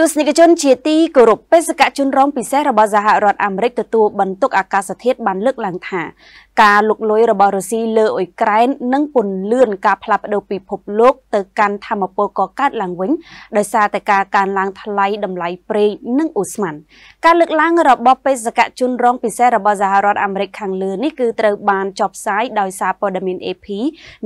ទស្សនិកជនជាទីគោរពបេសកជនរងពិសេសរបស់សហរដ្ឋអាមេរិកទទួលបន្ទុកអាកាសធាតុបានលើកឡើងថាការលុកលុយរបស់រុស្ស៊ីលើអ៊ុយក្រែននិងពន្លឿនការផ្លាស់ប្តូរពិភពលោកទៅកាន់ធម្មពលកកើតឡើងវិញដោយសារតែការកើនឡើងថ្លៃតម្លៃប្រេងនិងអ៊ូស្មန်ការលើកឡើងរបស់បេសកជនរងពិសេសរបស់សហរដ្ឋអាមេរិកខាងលើនេះគឺត្រូវបានចុះផ្សាយដោយសារព័ត៌មាន AP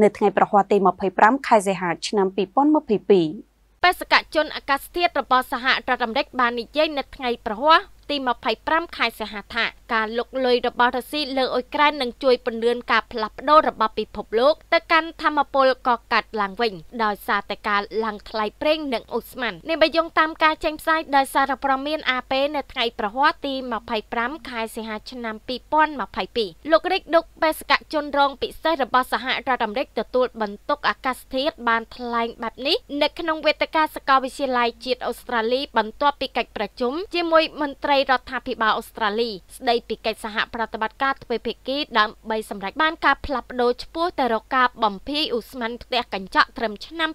នៅថ្ងៃប្រហ័សទី25ខែសីហាឆ្នាំ2022បេសកជនអាកាសធាតុរបស់សហរដ្ឋអាមេរិកបាននិយាយនៅថ្ងៃប្រហោះទី25ខែសីហាថាការលុកលុយរបស់រុស្ស៊ីលើអ៊ុយក្រែននឹងជួយពន្លឿនការផ្លាស់ប្តូររបស់ពិភពលោក ទៅកាន់ធម្មពលកកើតឡើងវិញដោយសារតែការឡើងថ្លៃប្រេង និងអូស្មန်នេះបើយោងតាមការចេញផ្សាយដោយសារព័ត៌មាន AP នៅថ្ងៃប្រហ័សទី25ខែសីហាឆ្នាំ2022លោករិចដុកបេសកជនរងពិសេសរបស់សហរដ្ឋអាមេរិកទទួល បន្ទុកអាកាសធាតុបានថ្លែងបែបនេះនៅក្នុងវេទិកាសាកលវិទ្យាល័យជាតិអូស្ត្រាលី បន្ទាប់ពីកិច្ចប្រជុំជាមួយមន្ត្រីរដ្ឋាភិបាលអូស្ត្រាលីស្ដីពីកិច្ចសហប្រតិបត្តិការទ្វេភាគីដើម្បីសម្រេចបានការផ្លាស់ប្ដូរឈ្មោះទៅរកការបំភាយឧស្ម័នផ្ទះកញ្ចក់ត្រឹមឆ្នាំ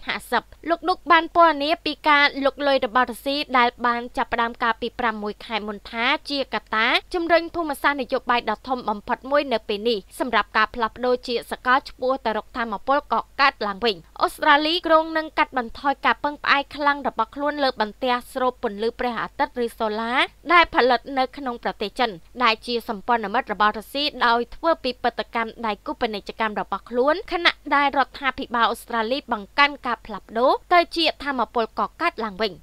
2050លោកឌុកបានពណ៌នាពីការលុកលុយរបស់រុស្ស៊ីដែលបានចាប់ផ្ដើមកាលពី6ខែមុនថាជាកត្តាជំរុញភូមិសាស្ត្រនយោបាយដ៏ធំបំផុតមួយនៅពេលនេះសម្រាប់ការផ្លាស់ប្ដូរជាសកលឈ្មោះទៅរកធម្មពលកកើតឡើងវិញអូស្ត្រាលីក្រុងនឹងកាត់បន្ថយការពឹងផ្អែកខ្លាំងរបស់ខ្លួនលើបន្ទះស្រូបពន្លឺព្រះអាទិត្យឬសូឡាដែលផលិតនៅក្នុងប្រទេសចិនដែលជាសម្ព័ន្ធមិត្តរបស់រុស្ស៊ីដោយធ្វើពីបដកម្មដៃគូពាណិជ្ជកម្មរបស់ខ្លួនខណៈដែលរដ្ឋាភិបាលអូស្ត្រាលីបង្កើនការផ្លាស់ប្ដូរទៅជាធម្មពលកកើតឡើងវិញ